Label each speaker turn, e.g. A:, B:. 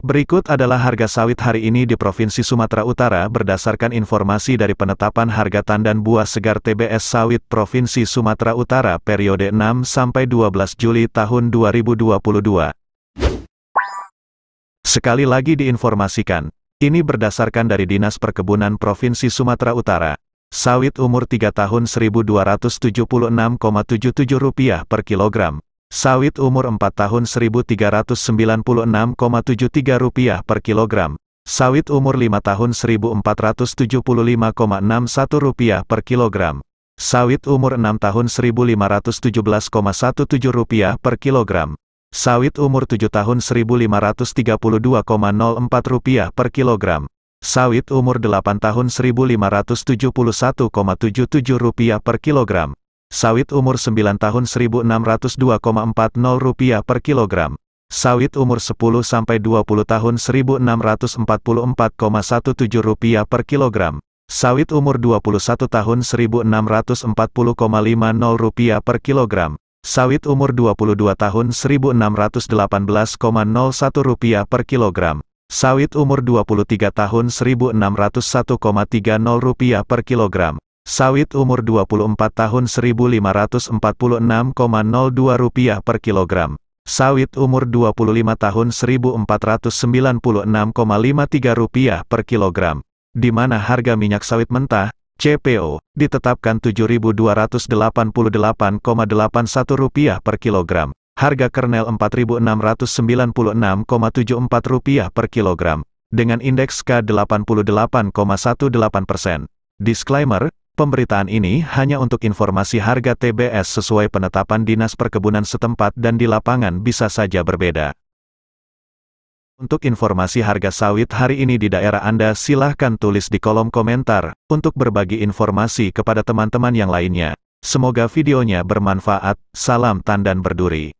A: Berikut adalah harga sawit hari ini di Provinsi Sumatera Utara berdasarkan informasi dari penetapan harga tandan buah segar TBS sawit Provinsi Sumatera Utara periode 6 sampai 12 Juli tahun 2022. Sekali lagi diinformasikan, ini berdasarkan dari Dinas Perkebunan Provinsi Sumatera Utara. Sawit umur 3 tahun 1.276,77 rupiah per kilogram, Sawit umur 4 tahun 1.396,73 rupiah per kilogram, sawit umur 5 tahun 1.475,61 rupiah per kilogram, sawit umur 6 tahun 1.517,17 rupiah per kilogram, sawit umur 7 tahun 1.532,04 rupiah per kilogram, sawit umur 8 tahun 1.571,77 rupiah per kilogram. Sawit umur 9 tahun 1.602,40 rupiah per kilogram. Sawit umur 10 sampai 20 tahun 1.644,17 rupiah per kilogram. Sawit umur 21 tahun 1.640,50 rupiah per kilogram. Sawit umur 22 tahun 1.618,01 rupiah per kilogram. Sawit umur 23 tahun 1.601,30 rupiah per kilogram. Sawit umur 24 tahun 1546,02 rupiah per kilogram. Sawit umur 25 tahun 1496,53 rupiah per kilogram. Di mana harga minyak sawit mentah, CPO, ditetapkan Rp7.288,81 rupiah per kilogram. Harga kernel Rp4.696,74 rupiah per kilogram. Dengan indeks K88,18 Disclaimer, Pemberitaan ini hanya untuk informasi harga TBS sesuai penetapan Dinas Perkebunan setempat dan di lapangan bisa saja berbeda. Untuk informasi harga sawit hari ini di daerah Anda silahkan tulis di kolom komentar, untuk berbagi informasi kepada teman-teman yang lainnya. Semoga videonya bermanfaat, salam tandan berduri.